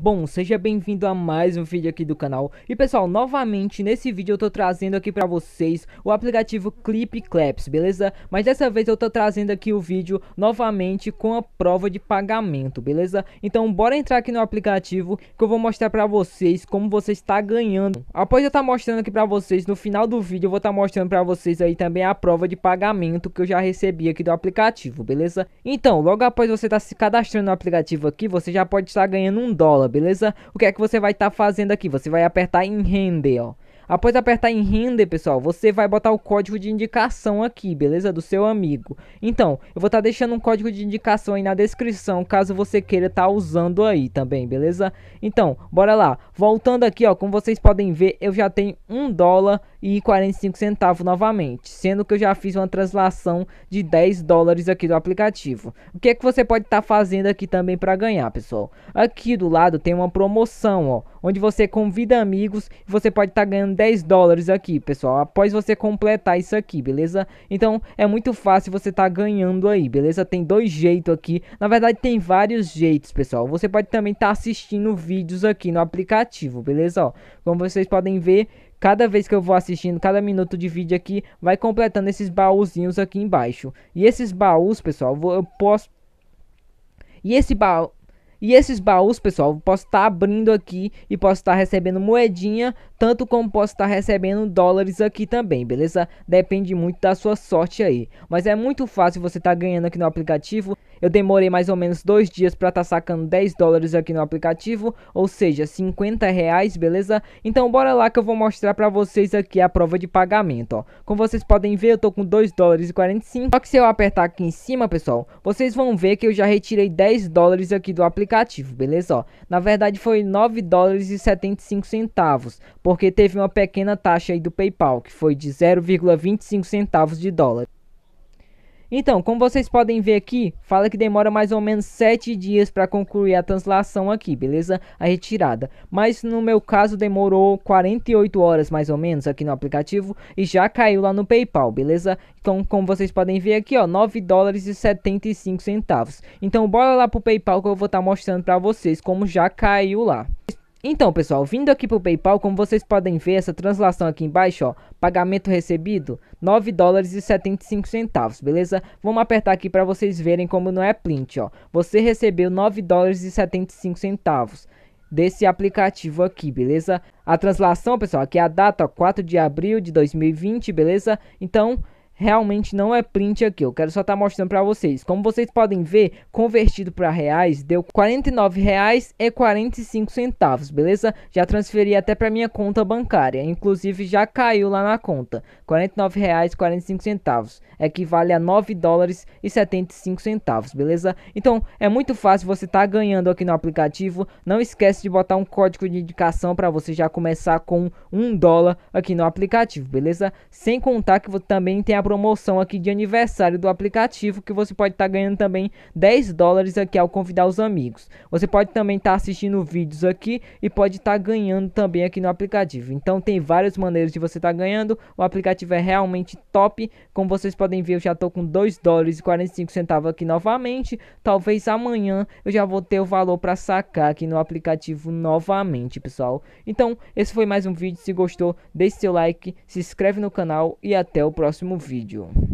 bom, seja bem-vindo a mais um vídeo aqui do canal. E pessoal, novamente nesse vídeo eu tô trazendo aqui pra vocês o aplicativo Clip Claps, beleza? Mas dessa vez eu tô trazendo aqui o vídeo novamente com a prova de pagamento, beleza? Então bora entrar aqui no aplicativo que eu vou mostrar pra vocês como você está ganhando. Após eu estar tá mostrando aqui pra vocês, no final do vídeo eu vou estar tá mostrando pra vocês aí também a prova de pagamento que eu já recebi aqui do aplicativo, beleza? Então, logo após você estar tá se cadastrando no aplicativo aqui, você já pode estar ganhando um dólar, beleza? O que é que você vai estar tá fazendo aqui? Você vai apertar em render, ó. Após apertar em render, pessoal, você vai botar o código de indicação aqui, beleza? Do seu amigo. Então, eu vou estar tá deixando um código de indicação aí na descrição, caso você queira estar tá usando aí também, beleza? Então, bora lá. Voltando aqui, ó, como vocês podem ver, eu já tenho um dólar e 45 centavos novamente, sendo que eu já fiz uma translação de 10 dólares aqui do aplicativo. O que é que você pode estar tá fazendo aqui também para ganhar, pessoal? Aqui do lado tem uma promoção, ó, onde você convida amigos e você pode estar tá ganhando 10 dólares aqui, pessoal, após você completar isso aqui, beleza? Então é muito fácil você estar tá ganhando aí, beleza? Tem dois jeitos aqui, na verdade tem vários jeitos, pessoal. Você pode também estar tá assistindo vídeos aqui no aplicativo, beleza? Ó, como vocês podem ver, Cada vez que eu vou assistindo, cada minuto de vídeo aqui, vai completando esses baúzinhos aqui embaixo. E esses baús, pessoal, eu posso... E esse baú, e esses baús, pessoal, posso estar tá abrindo aqui e posso estar tá recebendo moedinha, tanto como posso estar tá recebendo dólares aqui também, beleza? Depende muito da sua sorte aí. Mas é muito fácil você estar ganhando aqui no aplicativo. Eu demorei mais ou menos dois dias para estar tá sacando 10 dólares aqui no aplicativo, ou seja, 50 reais, beleza? Então bora lá que eu vou mostrar para vocês aqui a prova de pagamento, ó. Como vocês podem ver, eu tô com 2 dólares e 45. Só que se eu apertar aqui em cima, pessoal, vocês vão ver que eu já retirei 10 dólares aqui do aplicativo aplicativo, beleza? Ó, na verdade foi 9 dólares e 75 centavos, porque teve uma pequena taxa aí do PayPal, que foi de 0,25 centavos de dólar. Então, como vocês podem ver aqui, fala que demora mais ou menos 7 dias para concluir a translação aqui, beleza? A retirada. Mas no meu caso demorou 48 horas mais ou menos aqui no aplicativo e já caiu lá no PayPal, beleza? Então, como vocês podem ver aqui, ó, 9 dólares e 75 centavos. Então, bora lá pro PayPal que eu vou estar tá mostrando para vocês como já caiu lá. Então, pessoal, vindo aqui para o PayPal, como vocês podem ver, essa translação aqui embaixo, ó, pagamento recebido, 9 dólares e 75 centavos, beleza? Vamos apertar aqui para vocês verem como não é print, ó. Você recebeu 9 dólares e 75 centavos desse aplicativo aqui, beleza? A translação, pessoal, aqui é a data, ó, 4 de abril de 2020, beleza? Então, realmente não é print aqui, eu quero só estar tá mostrando para vocês. Como vocês podem ver, convertido para reais, deu R$ 49,45, beleza? Já transferi até para minha conta bancária, inclusive já caiu lá na conta. R$ 49,45, equivale a 9 dólares e 75 centavos, beleza? Então, é muito fácil você estar tá ganhando aqui no aplicativo. Não esquece de botar um código de indicação para você já começar com 1 dólar aqui no aplicativo, beleza? Sem contar que você também tem a promoção aqui de aniversário do aplicativo que você pode estar tá ganhando também 10 dólares aqui ao convidar os amigos. Você pode também estar tá assistindo vídeos aqui e pode estar tá ganhando também aqui no aplicativo. Então tem várias maneiras de você estar tá ganhando. O aplicativo é realmente top. Como vocês podem ver, eu já estou com 2 dólares e 45 centavos aqui novamente. Talvez amanhã eu já vou ter o valor para sacar aqui no aplicativo novamente, pessoal. Então, esse foi mais um vídeo. Se gostou, deixe seu like, se inscreve no canal e até o próximo vídeo. видео